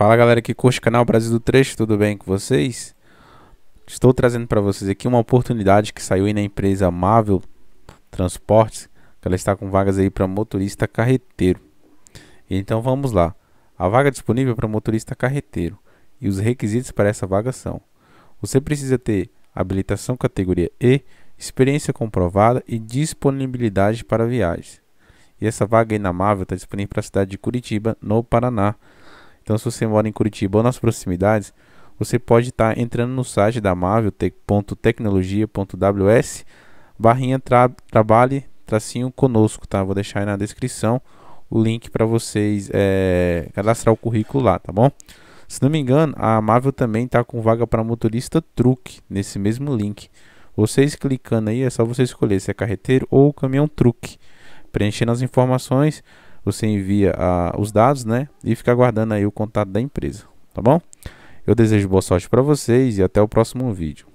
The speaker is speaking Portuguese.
Fala galera que curte o canal Brasil do Trecho, tudo bem com vocês? Estou trazendo para vocês aqui uma oportunidade que saiu aí na empresa Amável Transportes, que ela está com vagas aí para motorista carreteiro. Então vamos lá. A vaga é disponível para motorista carreteiro e os requisitos para essa vaga são: você precisa ter habilitação categoria E, experiência comprovada e disponibilidade para viagens. E essa vaga na Marvel está disponível para a cidade de Curitiba, no Paraná. Então, se você mora em Curitiba ou nas proximidades, você pode estar tá entrando no site da marvel.tecnologia.ws barrinha tra trabalhe tracinho conosco, tá? Vou deixar aí na descrição o link para vocês é, cadastrar o currículo lá, tá bom? Se não me engano, a Marvel também está com vaga para motorista truque nesse mesmo link. Vocês clicando aí é só você escolher se é carreteiro ou caminhão truque. Preenchendo as informações, você envia a, ah, os dados, né? E fica aguardando aí o contato da empresa, tá bom? Eu desejo boa sorte para vocês e até o próximo vídeo.